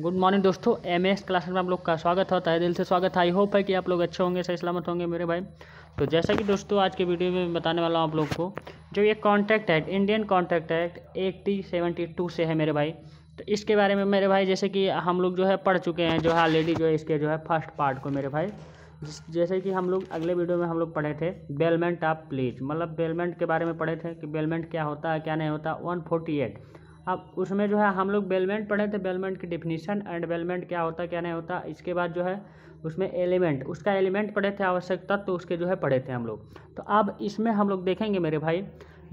good morning दोस्तों M S class में आप लोग का स्वागत होता है दिल से स्वागत है आई होप है कि आप लोग अच्छे होंगे सही सलामत होंगे मेरे भाई तो जैसा कि दोस्तों आज के वीडियो में बताने वाला हूँ आप लोग को जो ये contract act Indian contract act eighteen seventy two से है मेरे भाई तो इसके बारे में मेरे भाई जैसे कि हम लोग जो है पढ़ चुके हैं जो है ऑलरेडी जो है इसके जो है फर्स्ट पार्ट को मेरे भाई जैसे कि हम लोग अगले वीडियो में हम लोग पढ़े थे बेलमेंट ऑफ प्लीज मतलब बेलमेंट के बारे में पढ़े थे कि बेलमेंट क्या होता है क्या नहीं होता वन फोर्टी एट अब उसमें जो है हम लोग बेलमेंट पढ़े थे बेलमेंट की डिफिनीशन एंड बेलमेंट क्या होता क्या नहीं होता इसके बाद जो है उसमें एलिमेंट उसका एलिमेंट पढ़े थे आवश्यक तत्व तो उसके जो है पढ़े थे हम लोग तो अब इसमें हम लोग देखेंगे मेरे भाई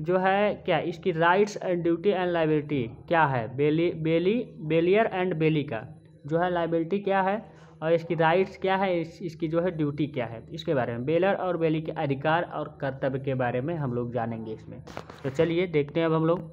जो है क्या इसकी rights and duty and liability क्या है बेली बेली बेलियर एंड बेली का जो है लाइबिलिटी क्या है और इसकी राइट्स क्या है इस, इसकी जो है ड्यूटी क्या है इसके बारे में बेलर और बेली के अधिकार और कर्तव्य के बारे में हम लोग जानेंगे इसमें तो चलिए देखते हैं अब हम लोग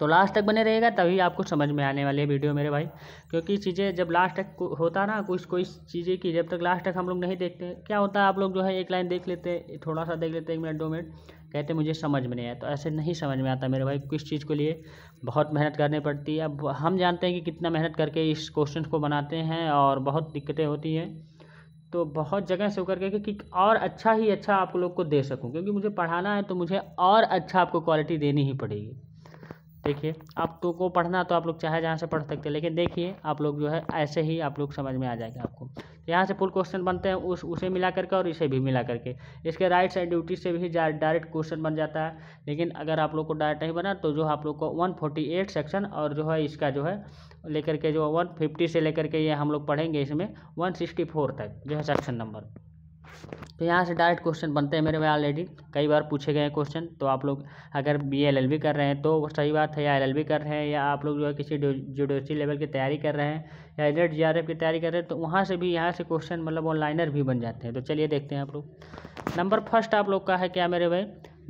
तो लास्ट तक बने रहेगा तभी आपको समझ में आने वाली है वीडियो मेरे भाई क्योंकि चीज़ें जब लास्ट तक होता ना कुछ कोई चीज़ें की जब तक लास्ट तक हम लोग नहीं देखते क्या होता है आप लोग जो है एक लाइन देख लेते हैं थोड़ा सा देख लेते हैं एक मिनट दो मिनट कहते मुझे समझ में नहीं आया तो ऐसे नहीं समझ में आता मेरे भाई किस चीज़ के लिए बहुत मेहनत करनी पड़ती है अब हम जानते हैं कि कितना मेहनत करके इस क्वेश्चन को बनाते हैं और बहुत दिक्कतें होती हैं तो बहुत जगह से होकर के कि और अच्छा ही अच्छा आप लोग को दे सकूं क्योंकि मुझे पढ़ाना है तो मुझे और अच्छा आपको क्वालिटी देनी ही पड़ेगी देखिए आप तो को पढ़ना तो आप लोग चाहे जहाँ से पढ़ सकते हैं लेकिन देखिए आप लोग जो है ऐसे ही आप लोग समझ में आ जाएगा आपको तो यहाँ से फुल क्वेश्चन बनते हैं उस उसे मिला करके और इसे भी मिला करके इसके राइट्स एंड ड्यूटी से भी डायरेक्ट क्वेश्चन बन जाता है लेकिन अगर आप लोग को डायरेक्ट नहीं बना तो जो आप लोग को वन फोर्टी एट सेक्शन और जो है इसका जो है लेकर के जो वन फिफ्टी से लेकर के ये हम लोग पढ़ेंगे इसमें वन सिक्सटी फोर तक जो है सेक्शन नंबर तो यहाँ से डायरेक्ट क्वेश्चन बनते हैं मेरे भाई ऑलरेडी कई बार पूछे गए हैं क्वेश्चन तो आप लोग अगर बी एल एल बी कर रहे हैं तो सही बात है या एल एल बी कर रहे हैं या आप लोग जो है किसी जुडिशरी लेवल की तैयारी कर रहे हैं या एजेंट जी आर एफ की तैयारी कर रहे हैं तो वहाँ से भी यहाँ से क्वेश्चन मतलब ऑनलाइनर भी बन जाते हैं तो चलिए देखते हैं आप लोग नंबर फर्स्ट आप लोग का है क्या मेरे भाई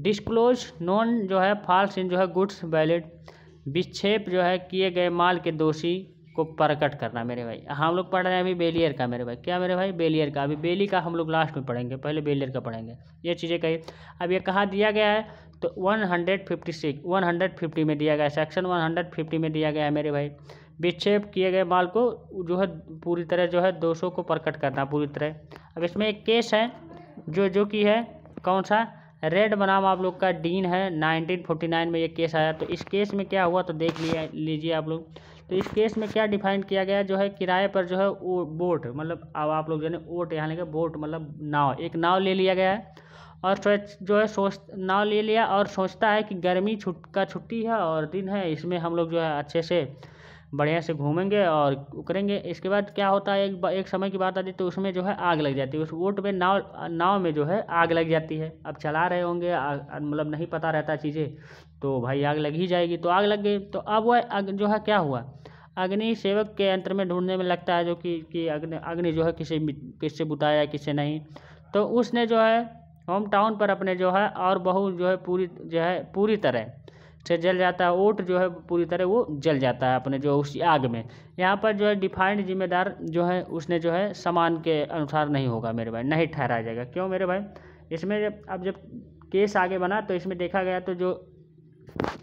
डिस्क्लोज नॉन जो है फॉल्स इन जो है गुड्स वैलिड विक्षेप जो है किए गए माल के दोषी को प्रकट करना मेरे भाई हाँ, हम लोग पढ़ रहे हैं अभी बेलियर का मेरे भाई क्या मेरे भाई बेलियर का अभी बेली का हम लोग लास्ट में पढ़ेंगे पहले बेलियर का पढ़ेंगे ये चीज़ें कही अब ये कहाँ दिया गया है तो 156 150 में दिया गया है सेक्शन 150 में दिया गया है मेरे भाई विक्षेप किए गए माल को जो है पूरी तरह जो है दोषों को प्रकट करना पूरी तरह अब इसमें एक केस है जो जो कि है कौन सा रेड बनाम आप लोग का डीन है 1949 में ये केस आया तो इस केस में क्या हुआ तो देख लिया लीजिए आप लोग तो इस केस में क्या डिफाइन किया गया जो है किराए पर जो है वो बोट मतलब अब आप लोग जाने ओट यहाँ लेंगे बोट मतलब नाव एक नाव ले लिया गया है और जो है सोच नाव ले लिया और सोचता है कि गर्मी छुट का छुट्टी है और दिन है इसमें हम लोग जो है अच्छे से बढ़िया से घूमेंगे और करेंगे इसके बाद क्या होता है एक, एक समय की बात आती है तो उसमें जो है आग लग जाती है उस बोट में नाव नाव में जो है आग लग जाती है अब चला रहे होंगे मतलब नहीं पता रहता चीज़ें तो भाई आग लग ही जाएगी तो आग लग गई तो अब वह जो है क्या हुआ अग्नि सेवक के अंतर में ढूंढने में लगता है जो कि कि अग्नि अग्नि जो है किसे किससे बुताया किससे नहीं तो उसने जो है होम टाउन पर अपने जो है और बहू जो है पूरी जो है पूरी तरह से जल जाता है ओट जो है पूरी तरह वो जल जाता है अपने जो उस आग में यहाँ पर जो है डिफाइंड जिम्मेदार जो है उसने जो है समान के अनुसार नहीं होगा मेरे भाई नहीं ठहराया जाएगा क्यों मेरे भाई इसमें जब अब जब केस आगे बना तो इसमें देखा गया तो जो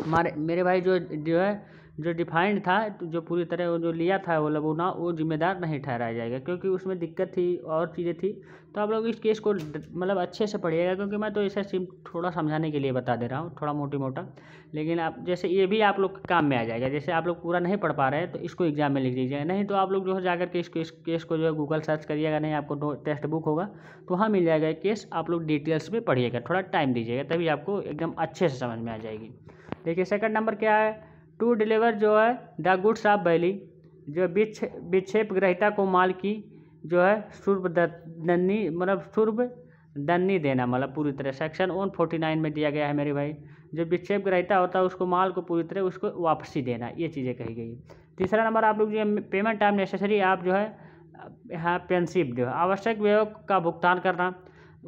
हमारे मेरे भाई जो जो है जो डिफाइंड था जो पूरी तरह वो जो लिया था वो ना वो जिम्मेदार नहीं ठहराया जाएगा क्योंकि उसमें दिक्कत थी और चीज़ें थी तो आप लोग इस केस को मतलब अच्छे से पढ़िएगा क्योंकि मैं तो ऐसा सिम थोड़ा समझाने के लिए बता दे रहा हूँ थोड़ा मोटी मोटा लेकिन आप जैसे ये भी आप लोग काम में आ जाएगा जैसे आप लोग पूरा नहीं पढ़ पा रहे हैं तो इसको एग्जाम में लिख दीजिएगा नहीं तो आप लोग जो है जाकर के इस केस को जो है गूगल सर्च करिएगा नहीं आपको टेक्स्ट बुक होगा तो वहाँ मिल जाएगा केस आप लोग डिटेल्स में पढ़िएगा थोड़ा टाइम दीजिएगा तभी आपको एकदम अच्छे से समझ में आ जाएगी देखिए सेकंड नंबर क्या है टू डिलीवर जो है द गुड्स ऑफ वैली जो बिछ विक्षेप ग्रहिता को माल की जो है सूर्व दन्नी मतलब सूर्व दन्नी देना मतलब पूरी तरह सेक्शन वन फोर्टी नाइन में दिया गया है मेरे भाई जो विक्षेप ग्रहिता होता है उसको माल को पूरी तरह उसको वापसी देना ये चीज़ें कही गई तीसरा नंबर आप लोग जो पेमेंट टाइम नेसेसरी आप जो है यहाँ पेंसिप जो है आवश्यक व्यय का भुगतान करना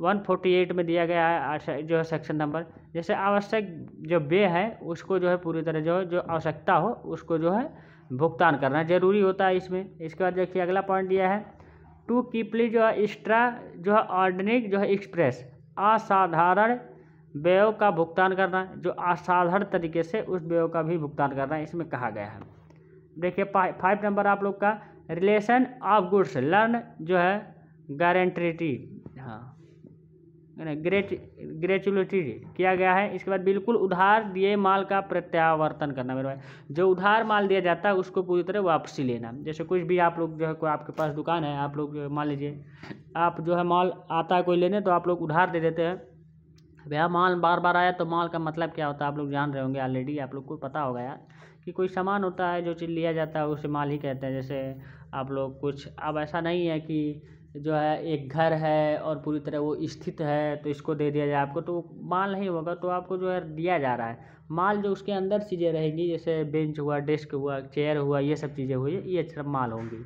148 में दिया गया है जो है सेक्शन नंबर जैसे आवश्यक जो व्यय है उसको जो है पूरी तरह जो है जो आवश्यकता हो उसको जो है भुगतान करना जरूरी होता है इसमें इसके बाद देखिए अगला पॉइंट दिया है टू कीपली जो है एक्स्ट्रा जो है ऑर्डनिक जो है एक्सप्रेस असाधारण व्ययों का भुगतान करना जो असाधारण तरीके से उस व्ययों का भी भुगतान करना इसमें कहा गया है देखिए फाइव नंबर आप लोग का रिलेशन ऑफ गुड्स लर्न जो है गारंट्रिटी ग्रेट ग्रेचुलेटी किया गया है इसके बाद बिल्कुल उधार दिए माल का प्रत्यावर्तन करना मेरे भाई जो उधार माल दिया जाता है उसको पूरी तरह वापसी लेना जैसे कुछ भी आप लोग जो है कोई आपके पास दुकान है आप लोग मान लीजिए आप जो है माल आता है कोई लेने तो आप लोग उधार दे देते हैं भैया माल बार बार आया तो माल का मतलब क्या होता है आप लोग जान रहे होंगे ऑलरेडी आप लोग को पता होगा यार कि कोई सामान होता है जो चीज़ लिया जाता है उसे माल ही कहते हैं जैसे आप लोग कुछ अब ऐसा नहीं है कि जो है एक घर है और पूरी तरह वो स्थित है तो इसको दे दिया जाए आपको तो माल नहीं होगा तो आपको जो है दिया जा रहा है माल जो उसके अंदर चीज़ें रहेंगी जैसे बेंच हुआ डेस्क हुआ चेयर हुआ ये सब चीज़ें हुई ये सब माल होंगी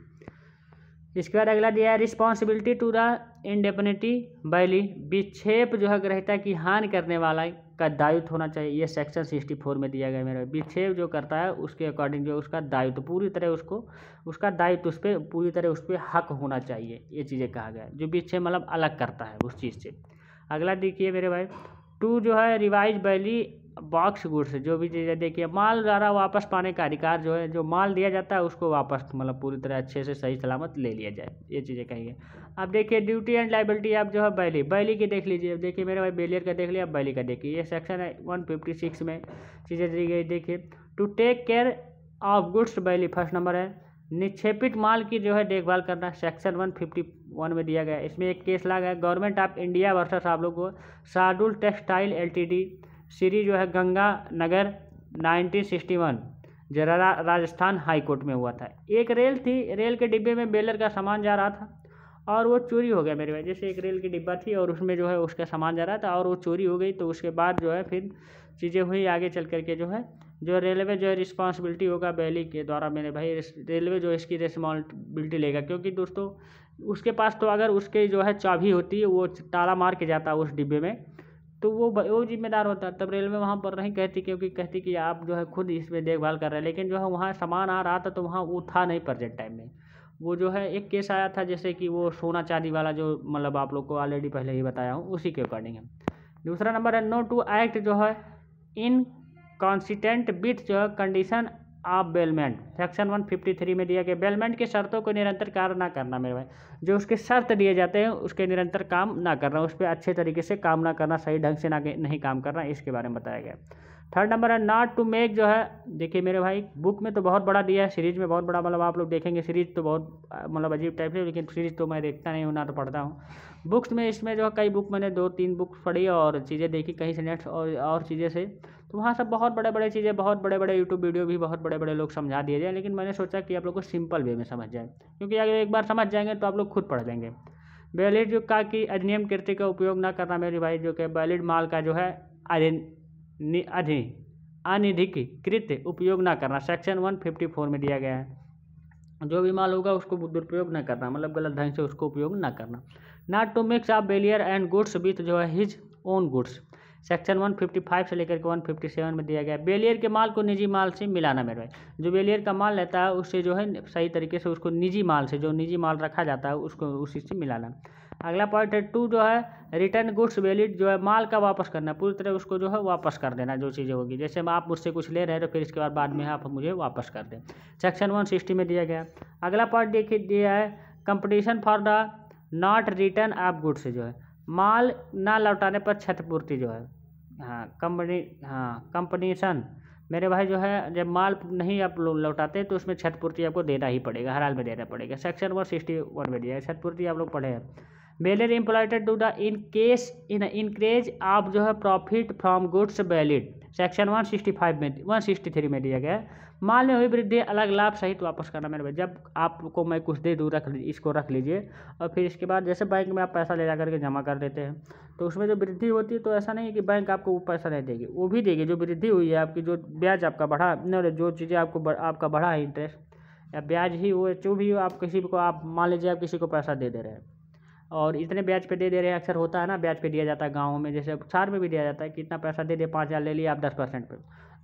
इसके बाद अगला दिया है responsibility to the indemnity bailee विक्षेप जो है ग्रहिता की हानि करने वाला का दायित्व होना चाहिए ये सेक्शन सिक्सटी फोर में दिया गया मेरा विक्षेप जो करता है उसके अकॉर्डिंग जो उसका दायित्व पूरी तरह उसको उसका दायित्व उस पर पूरी तरह उस पर हक होना चाहिए ये चीज़ें कहा गया जो विक्षेप मतलब अलग करता है उस चीज़ से अगला देखिए मेरे भाई टू जो है रिवाइज बैली बॉक्स गुड्स जो भी चीज़ें देखिए माल द्वारा वापस पाने का अधिकार जो है जो माल दिया जाता है उसको वापस मतलब पूरी तरह अच्छे से सही सलामत ले लिया जाए ये चीज़ें कहेंगे अब देखिए ड्यूटी एंड लाइबिलिटी आप जो है बैली बैली की देख लीजिए अब देखिए मेरे भाई बेलियर का देख लिया अब बैली का देखिए ये सेक्शन है वन फिफ्टी सिक्स में चीज़ें दी गई देखिए to take care of goods bailee first number है निक्षेपित माल की जो है देखभाल करना सेक्शन वन फिफ्टी वन में दिया गया इसमें एक केस लगा गया गवर्नमेंट ऑफ इंडिया वर्सेस आप लोग को शार्डुल टेक्सटाइल एलटीडी श्री जो है गंगा नगर 1961 जरा राजस्थान हाई कोर्ट में हुआ था एक रेल थी रेल के डिब्बे में बेलर का सामान जा रहा था और वो चोरी हो गया मेरे भाई जैसे एक रेल की डिब्बा थी और उसमें जो है उसका सामान जा रहा था और वो चोरी हो गई तो उसके बाद जो है फिर चीज़ें हुई आगे चल करके जो है जो रेलवे जो है रिस्पॉन्सिबिलिटी होगा बैली के द्वारा मेरे भाई रेलवे जो इसकी रिस्पॉन्सिबिलिटी लेगा क्योंकि दोस्तों उसके पास तो अगर उसके जो है चाबी होती है वो ताला मार के जाता उस डिब्बे में तो वो वो जिम्मेदार होता तब रेलवे वहाँ पर नहीं कहती क्योंकि कहती कि आप जो है खुद इसमें देखभाल कर रहे हैं लेकिन जो है वहाँ सामान आ रहा था तो वहाँ वो था नहीं प्रजेंट टाइम में वो जो है एक केस आया था जैसे कि वो सोना चांदी वाला जो मतलब आप लोग को ऑलरेडी पहले ही बताया हूँ उसी के अकॉर्डिंग है दूसरा नंबर है नो टू एक्ट जो है इन कॉन्सिटेंट बिट जो है कंडीशन ऑफ बेलमेंट सेक्शन 153 में दिया गया बेलमेंट की शर्तों को निरंतर कार्य ना करना मेरे भाई जो उसके शर्त दिए जाते हैं उसके निरंतर काम ना करना उस पर अच्छे तरीके से काम ना करना सही ढंग से ना नहीं काम करना इसके बारे में बताया गया थर्ड नंबर है नॉट टू मेक जो है देखिए मेरे भाई बुक में तो बहुत बड़ा दिया है सीरीज में बहुत बड़ा मतलब आप लोग देखेंगे सीरीज तो बहुत मतलब अजीब टाइप से लेकिन सीरीज तो मैं देखता नहीं हूँ ना तो पढ़ता हूँ बुक्स में इसमें जो है कई बुक मैंने दो तीन बुक पढ़ी और चीज़ें देखी कहीं से नेट्स और और चीज़ें से तो वहाँ सब बहुत बड़े बड़े चीज़ें बहुत बड़े बड़े यूट्यूब वीडियो भी बहुत बड़े बड़े लोग समझा दिए जाए लेकिन मैंने सोचा कि आप लोग को सिंपल वे में समझ जाए क्योंकि अगर एक बार समझ जाएंगे तो आप लोग खुद पढ़ लेंगे वैलिड जो का कि अधिनियम कृति का उपयोग ना करना मेरे भाई जो कि वैलिड माल का जो है अधि अनिधिकृत उपयोग ना करना सेक्शन वन फिफ्टी फोर में दिया गया है जो भी माल होगा उसको दुरुपयोग ना करना मतलब गलत ढंग से उसको उपयोग ना करना नॉट टू मिक्स आप बेलियर एंड गुड्स विथ जो है his own goods section one fifty five से लेकर के वन फिफ्टी सेवन में दिया गया बेलियर के माल को निजी माल से मिलाना मेरे भाई जो बेलियर का माल रहता है उससे जो है सही तरीके से उसको निजी माल से जो निजी माल रखा जाता है उसको उसी से मिलाना अगला पॉइंट है टू जो है रिटर्न गुड्स वैलिड जो है माल का वापस करना पूरी तरह उसको जो है वापस कर देना जो चीज़ें होगी जैसे आप मुझसे कुछ ले रहे हैं तो फिर इसके बाद बाद में आप मुझे वापस कर दें सेक्शन वन सिक्सटी में दिया गया अगला पॉइंट देखिए दिया है competition for the not return of goods जो है माल ना लौटाने पर क्षतिपूर्ति जो है हाँ कंपनी हाँ कंपटीशन मेरे भाई जो है जब माल नहीं आप लोग लौटाते तो उसमें छतपूर्ति आपको देना ही पड़ेगा हर हाल में देना पड़ेगा सेक्शन वन सिक्सटी वन में दिया है छतपूर्ति आप लोग पढ़े हैं valid employed to the in case in increase आप जो है profit from goods valid section one sixty five में वन सिक्सटी थ्री में दिया गया है माल में हुई वृद्धि अलग लाभ सहित वापस करना मेरे भाई जब आपको मैं कुछ दे दूँ रख इसको रख लीजिए और फिर इसके बाद जैसे बैंक में आप पैसा ले जा करके जमा कर देते हैं तो उसमें जो वृद्धि होती है तो ऐसा नहीं है कि बैंक आपको वो पैसा नहीं देगी वो भी देगी जो वृद्धि हुई है आपकी जो ब्याज आपका बढ़ा नहीं जो चीज़ें आपको आपका बढ़ा है इंटरेस्ट या ब्याज ही वो जो भी हो आप किसी को आप मान लीजिए आप किसी को पैसा दे दे रहे हैं और इतने ब्याज पे दे दे रहे हैं अक्सर होता है ना ब्याज पे दिया जाता है गाँव में जैसे शहर में भी दिया जाता है कि इतना पैसा दे दे पाँच हज़ार ले लिए आप दस परसेंट पे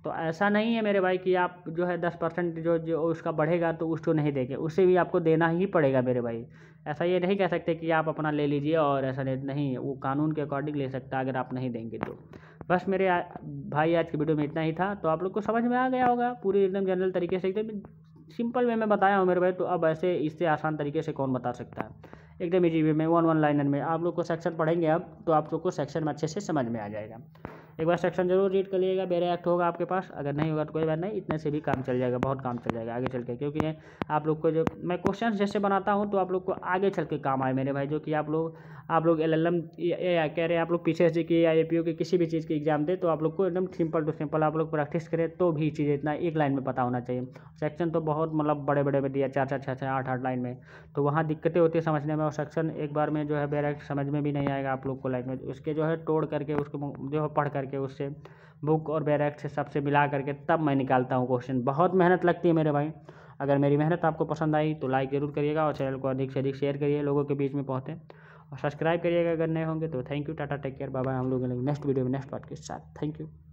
तो ऐसा नहीं है मेरे भाई कि आप जो है दस परसेंट जो जो उसका बढ़ेगा तो उसको नहीं देंगे उससे भी आपको देना ही पड़ेगा मेरे भाई ऐसा ये नहीं कह सकते कि आप अपना ले लीजिए और ऐसा नहीं वो कानून के अकॉर्डिंग ले सकता अगर आप नहीं देंगे तो बस मेरे भाई आज की वीडियो में इतना ही था तो आप लोग को समझ में आ गया होगा पूरी एकदम जनरल तरीके से एकदम सिंपल वे में बताया हूँ मेरे भाई तो अब ऐसे इससे आसान तरीके से कौन बता सकता है एकदम इजी वे में वन वन लाइनर में आप लोग को सेक्शन पढ़ेंगे अब तो आप लोग को सेक्शन में अच्छे से समझ में आ जाएगा एक बार सेक्शन जरूर रीड कर लीजिएगा मेरा एक्ट होगा आपके पास अगर नहीं होगा तो कोई बात नहीं इतने से भी काम चल जाएगा बहुत काम चल जाएगा आगे चल के क्योंकि आप लोग को जो मैं क्वेश्चन जैसे बनाता हूँ तो आप लोग को आगे चल के काम आए मेरे भाई जो कि आप लोग आप लोग एल एल एम कह रहे हैं आप लोग पी सी एस जी की या ए पी ओ की किसी भी चीज़ की एग्जाम दे तो आप लोग को एकदम सिंपल टू सिंपल आप लोग प्रैक्टिस करें तो भी चीज़ इतना एक लाइन में पता होना चाहिए सेक्शन तो बहुत मतलब बड़े बड़े में दिया चार चार छः छः आठ आठ लाइन में तो वहाँ दिक्कतें होती है समझने में और सेक्शन एक बार में जो है बेरा समझ में भी नहीं आएगा आप लोग को लाइन में उसके जो है तोड़ करके उसको जो है पढ़ करके उससे बुक और बैरक से सबसे मिला करके तब मैं निकालता हूँ क्वेश्चन बहुत मेहनत लगती है मेरे भाई अगर मेरी मेहनत आपको पसंद आई तो लाइक ज़रूर करिएगा और चैनल को अधिक से अधिक शेयर करिए लोगों के बीच में पहुँचे और सब्सक्राइब करिएगा अगर नए होंगे तो thank you tata take care bye bye हम लोग नेक्स्ट वीडियो में नेक्स्ट पार्ट के साथ थैंक यू